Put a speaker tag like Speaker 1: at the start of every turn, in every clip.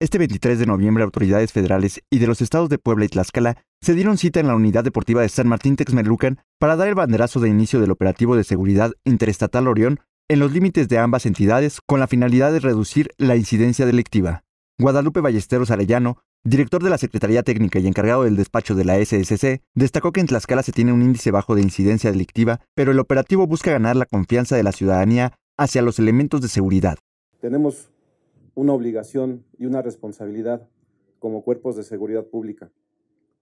Speaker 1: Este 23 de noviembre, autoridades federales y de los estados de Puebla y Tlaxcala se dieron cita en la Unidad Deportiva de San Martín Texmerlucan para dar el banderazo de inicio del operativo de seguridad interestatal Orión en los límites de ambas entidades con la finalidad de reducir la incidencia delictiva. Guadalupe Ballesteros Arellano, director de la Secretaría Técnica y encargado del despacho de la SSC, destacó que en Tlaxcala se tiene un índice bajo de incidencia delictiva, pero el operativo busca ganar la confianza de la ciudadanía hacia los elementos de seguridad.
Speaker 2: Tenemos una obligación y una responsabilidad como cuerpos de seguridad pública.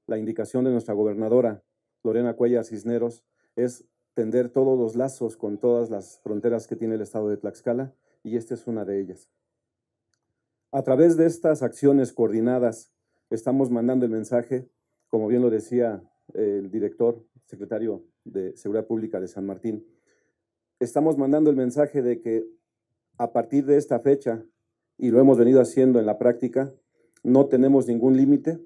Speaker 2: La indicación de nuestra gobernadora, Lorena Cuellas Cisneros, es tender todos los lazos con todas las fronteras que tiene el estado de Tlaxcala y esta es una de ellas. A través de estas acciones coordinadas estamos mandando el mensaje, como bien lo decía eh, el director, secretario de Seguridad Pública de San Martín, estamos mandando el mensaje de que a partir de esta fecha y lo hemos venido haciendo en la práctica, no tenemos ningún límite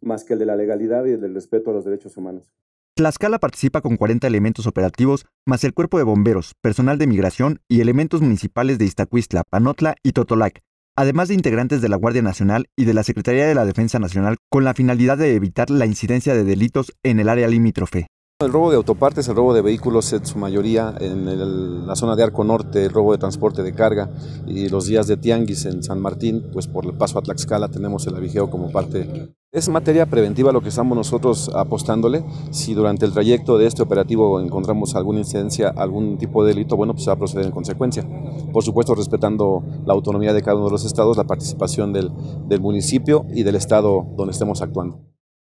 Speaker 2: más que el de la legalidad y el del respeto a los derechos humanos.
Speaker 1: Tlaxcala participa con 40 elementos operativos, más el cuerpo de bomberos, personal de migración y elementos municipales de Iztacuistla, Panotla y Totolac, además de integrantes de la Guardia Nacional y de la Secretaría de la Defensa Nacional con la finalidad de evitar la incidencia de delitos en el área limítrofe.
Speaker 2: El robo de autopartes, el robo de vehículos en su mayoría en la zona de Arco Norte, el robo de transporte de carga y los días de Tianguis en San Martín, pues por el paso a Tlaxcala tenemos el avigeo como parte. Es materia preventiva lo que estamos nosotros apostándole. Si durante el trayecto de este operativo encontramos alguna incidencia, algún tipo de delito, bueno, pues se va a proceder en consecuencia. Por supuesto, respetando la autonomía de cada uno de los estados, la participación del municipio y del estado donde estemos actuando.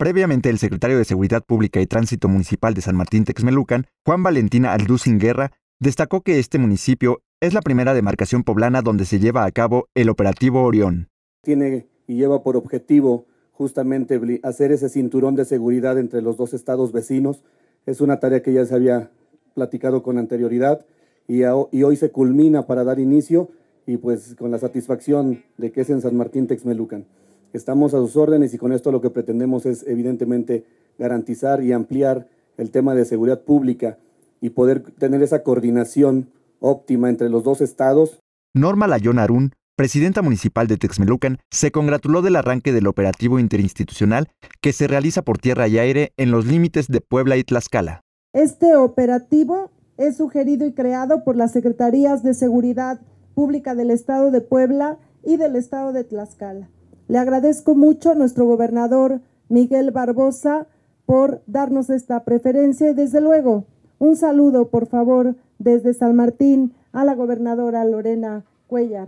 Speaker 1: Previamente, el secretario de Seguridad Pública y Tránsito Municipal de San Martín Texmelucan, Juan Valentina Alducin Guerra, destacó que este municipio es la primera demarcación poblana donde se lleva a cabo el operativo Orión.
Speaker 3: Tiene y lleva por objetivo justamente hacer ese cinturón de seguridad entre los dos estados vecinos. Es una tarea que ya se había platicado con anterioridad y, hoy se culmina para dar inicio y pues con la satisfacción de que es en San Martín Texmelucan. Estamos a sus órdenes y con esto lo que pretendemos es evidentemente garantizar y ampliar el tema de seguridad pública y poder tener esa coordinación óptima entre los dos estados.
Speaker 1: Norma Layón Arún, presidenta municipal de Texmelucan, se congratuló del arranque del operativo interinstitucional que se realiza por tierra y aire en los límites de Puebla y Tlaxcala.
Speaker 4: Este operativo es sugerido y creado por las Secretarías de Seguridad Pública del Estado de Puebla y del Estado de Tlaxcala le agradezco mucho a nuestro gobernador Miguel Barbosa por darnos esta preferencia y desde luego un saludo, por favor, desde San Martín a la gobernadora Lorena Cuellar,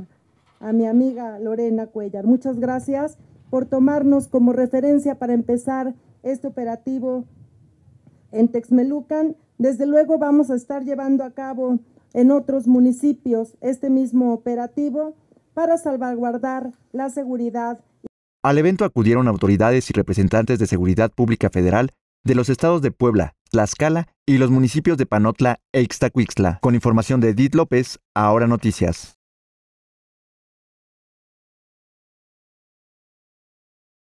Speaker 4: a mi amiga Lorena Cuellar. Muchas gracias por tomarnos como referencia para empezar este operativo en Texmelucan. Desde luego vamos a estar llevando a cabo en otros municipios este mismo operativo para salvaguardar la seguridad.
Speaker 1: Al evento acudieron autoridades y representantes de Seguridad Pública Federal de los estados de Puebla, Tlaxcala y los municipios de Panotla e Ixtacuixla. con información de Edith López, Ahora Noticias.